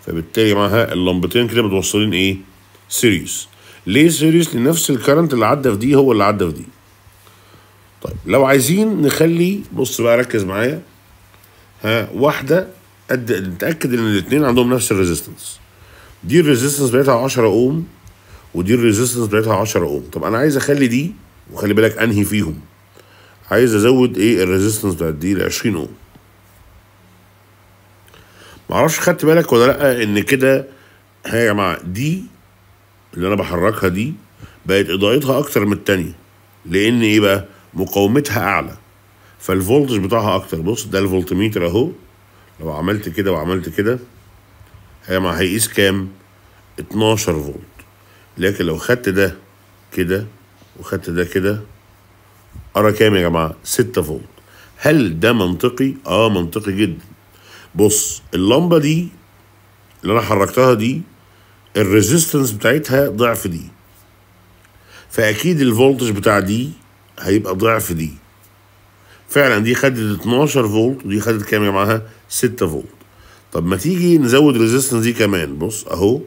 فبالتالي معاها اللمبتين كده متوصلين ايه سيريز ليه سيريز لنفس الكرنت اللي عدى في دي هو اللي عدى في دي طيب لو عايزين نخلي بص بقى ركز معايا ها واحده قد نتاكد ان الاثنين عندهم نفس الريزيستنس دي الريزيستنس بتاعتها 10 اوم ودي الريزيستنس بتاعتها 10 اوم طب انا عايز اخلي دي وخلي بالك انهي فيهم عايز ازود ايه الريزيستنس بتاعت دي ل 20 اوم معرفش خدت بالك ولا لا ان كده ها يا جماعه دي اللي انا بحركها دي بقت اضاءتها اكتر من الثانيه لان ايه بقى مقاومتها اعلى فالفولتج بتاعها اكتر بص ده الفولتميتر اهو لو عملت كده وعملت كده هيبقى هيقيس كام 12 فولت لكن لو خدت ده كده وخدت ده كده ارى كام يا جماعه 6 فولت هل ده منطقي اه منطقي جدا بص اللمبه دي اللي انا حركتها دي الريزيستنس بتاعتها ضعف دي فاكيد الفولتج بتاع دي هيبقى ضعف دي فعلا دي خدت 12 فولت ودي خدت كام يا جماعه 6 فولت طب ما تيجي نزود ريزيستنس دي كمان بص اهو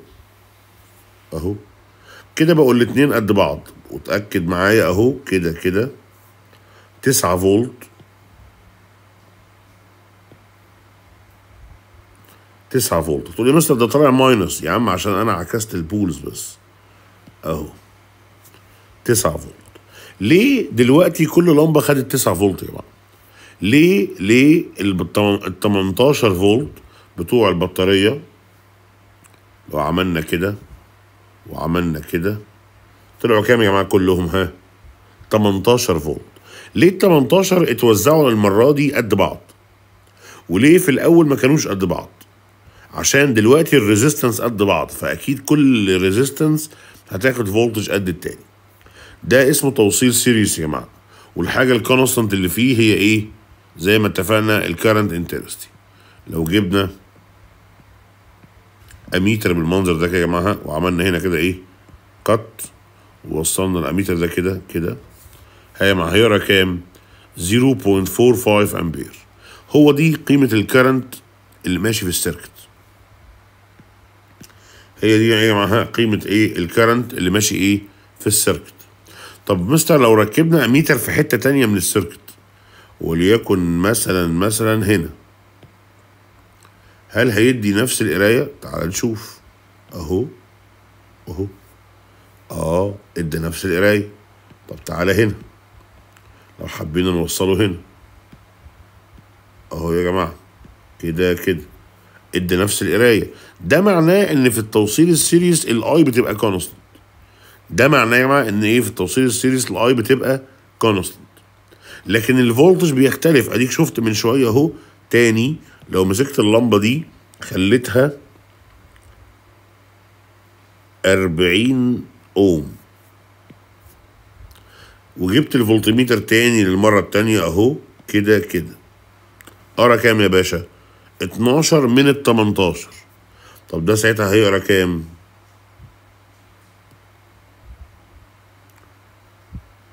اهو كده بقول الاثنين قد بعض وتأكد معايا اهو كده كده 9 فولت 9 فولت تقول يا مستر ده طالع ماينس يا عم عشان انا عكست البولز بس اهو 9 فولت ليه دلوقتي كل لمبه خدت 9 فولت يا جماعه ليه ليه ال 18 فولت بتوع البطارية لو عملنا كده وعملنا كده طلعوا كام يا جماعة كلهم ها 18 فولت ليه ال 18 اتوزعوا المرة دي قد بعض وليه في الأول ما كانوش قد بعض عشان دلوقتي الريزيستنس قد بعض فأكيد كل ريزيستنس هتاخد فولتج قد التاني ده اسمه توصيل سيريس يا جماعة والحاجة الكونستنت اللي فيه هي ايه زي ما اتفقنا الكارنت انترستي لو جبنا اميتر بالمنظر ده كده يا جماعه وعملنا هنا كده ايه كت ووصلنا الاميتر ده كده كده هي معاييرها كام 0.45 امبير هو دي قيمه الكرنت اللي ماشي في السيركت هي دي يا جماعه قيمه ايه الكرنت اللي ماشي ايه في السيركت طب مستر لو ركبنا اميتر في حته تانية من السيركت وليكن مثلا مثلا هنا هل هيدي نفس القراية؟ تعال نشوف اهو اهو اه ادى نفس القراية طب تعال هنا لو حبينا نوصله هنا اهو يا جماعة كده كده ادى نفس القراية ده معناه ان في التوصيل السيريس الاي بتبقى كونستنت ده معناه يا جماعة ان ايه في التوصيل السيريس الاي بتبقى كونستنت لكن الفولتج بيختلف اديك شفت من شوية اهو تاني لو مسكت اللمبه دي خليتها 40 اوم وجبت الفولتميتر تاني للمرة التانية اهو كده كده اقرا كام يا باشا اتناشر من التمنتاشر طب ده ساعتها هيقرا كام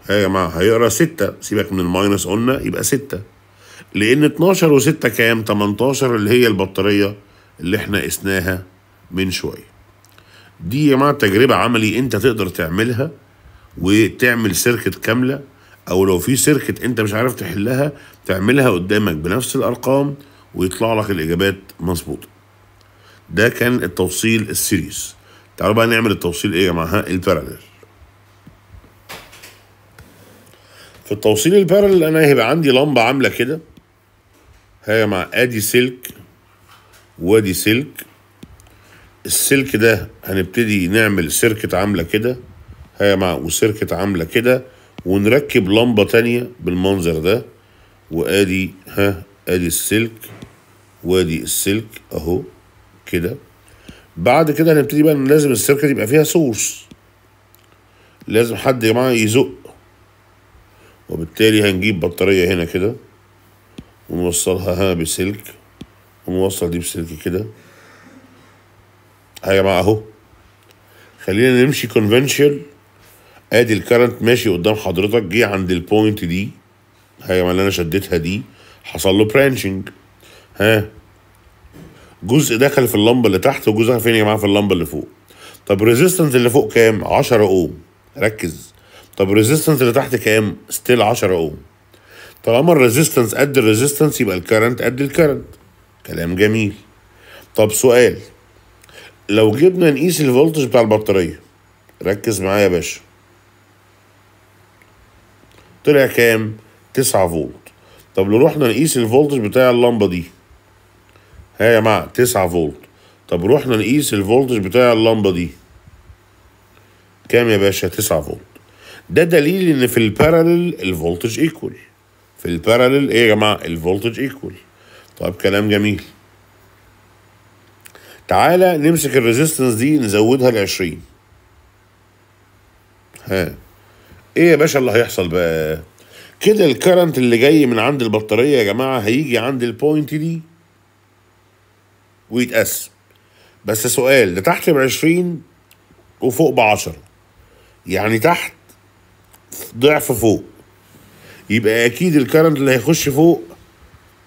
يا جماعة هيقرا ستة سيبك من الماينس قلنا يبقى ستة لان 12 و6 كام 18 اللي هي البطاريه اللي احنا قسناها من شويه دي يا جماعه تجربه عملي انت تقدر تعملها وتعمل سيركت كامله او لو في سيركت انت مش عارف تحلها تعملها قدامك بنفس الارقام ويطلع لك الاجابات مظبوطه ده كان التوصيل السيريز تعالوا بقى نعمل التوصيل ايه يا جماعه البارالل في التوصيل البارالل انا هيبقى عندي لمبه عامله كده هيا مع ادي سلك وادي سلك السلك ده هنبتدي نعمل سيركت عامله كده هيا مع وسيركت عامله كده ونركب لمبه تانية بالمنظر ده وادي ها ادي السلك وادي السلك اهو كده بعد كده هنبتدي بقى لازم السيركت يبقى فيها سورس لازم حد يا جماعه يزق وبالتالي هنجيب بطاريه هنا كده ونوصلها ها بسلك ونوصل دي بسلك كده ها يا جماعه اهو خلينا نمشي كونفنشن ادي الكرنت ماشي قدام حضرتك جه عند البوينت دي ها يا جماعه اللي انا شديتها دي حصل له برانشنج ها جزء دخل في اللمبه اللي تحت وجزء فين يا جماعه في اللمبه اللي فوق طب ريزيستنس اللي فوق كام 10 اوم ركز طب ريزيستنس اللي تحت كام ستيل 10 اوم طالما الريزيستنس قد الريزيستنس يبقى الكرنت قد الكرنت كلام جميل طب سؤال لو جبنا نقيس الفولتج بتاع البطاريه ركز معايا يا باشا طلع كام 9 فولت طب لو رحنا نقيس الفولتج بتاع اللمبه دي ها يا جماعه 9 فولت طب رحنا نقيس الفولتج بتاع اللمبه دي كام يا باشا 9 فولت ده دليل ان في البارالل الفولتج ايكوال في البارلل ايه يا جماعه الفولتج ايكوال طيب كلام جميل تعالى نمسك الريزيستنس دي نزودها ل 20 ها ايه يا باشا اللي هيحصل بقى كده الكرنت اللي جاي من عند البطاريه يا جماعه هيجي عند البوينت دي ويتقسم بس سؤال ده تحت ب 20 وفوق ب 10 يعني تحت ضعف فوق يبقى اكيد الكرنت اللي هيخش فوق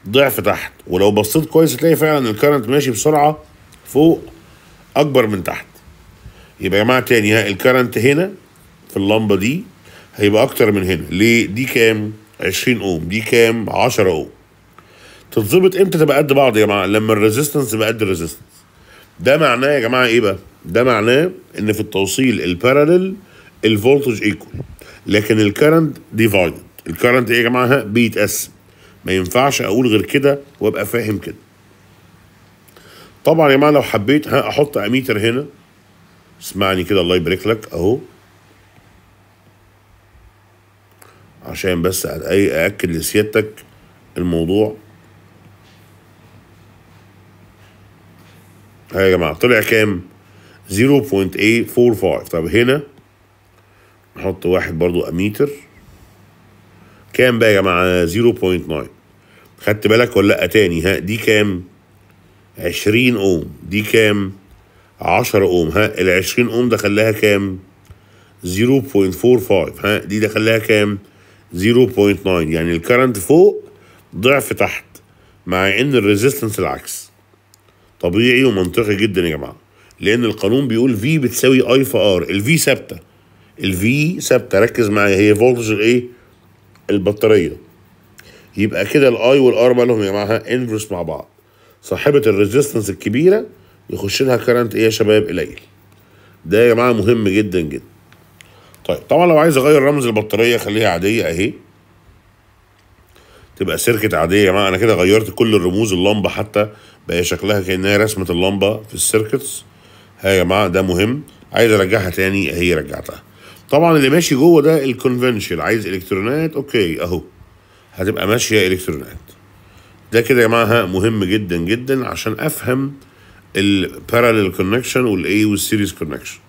ضعف تحت ولو بصيت كويس تلاقي فعلا الكرنت ماشي بسرعه فوق اكبر من تحت يبقى يا جماعه تاني ها الكرنت هنا في اللمبه دي هيبقى اكتر من هنا ليه دي كام 20 اوم دي كام 10 اوم تتظبط امتى تبقى قد بعض يا جماعه لما الريزيستنس يبقى قد الريزيستنس ده معناه يا جماعه ايه بقى ده معناه ان في التوصيل البارلل الفولتج ايكوال لكن الكرنت ديفايد الكرنت ايه يا جماعه بيتقسم ما ينفعش اقول غير كده وابقى فاهم كده طبعا يا جماعه لو حبيت احط اميتر هنا اسمعني كده الله يبارك لك اهو عشان بس اي اكد لسيادتك الموضوع ها يا جماعه طلع كام 0.845 إيه طب هنا نحط واحد برضو اميتر كام بقى يا جماعه 0.9 خدت بالك ولا لا تاني ها دي كام 20 اوم دي كام 10 اوم ها ال 20 اوم دخلها كام 0.45 ها دي دخلها كام 0.9 يعني الكرنت فوق ضعف تحت مع ان الريزيستنس العكس طبيعي ومنطقي جدا يا جماعه لان القانون بيقول في بتساوي اي في ار الفي ثابته الفي ثابته ركز معايا هي فولتج الايه البطاريه يبقى كده الاي والار مالهم يا جماعه انفرس مع بعض صاحبه الريزيستنس الكبيره يخش لها كرنت ايه يا شباب قليل ده يا جماعه مهم جدا جدا طيب طبعا لو عايز اغير رمز البطاريه خليها عاديه اهي تبقى سيركت عاديه يا جماعه انا كده غيرت كل الرموز اللمبه حتى بقى شكلها كانها رسمه اللمبه في السيركتس ها يا جماعه ده مهم عايز ارجعها تاني اهي رجعتها طبعا اللي ماشي جوه ده الكونفنشن عايز الكترونات اوكي اهو هتبقى ماشيه الكترونات ده كده يا جماعه مهم جدا جدا عشان افهم البارالل كونكشن والاي والسيريز كونكشن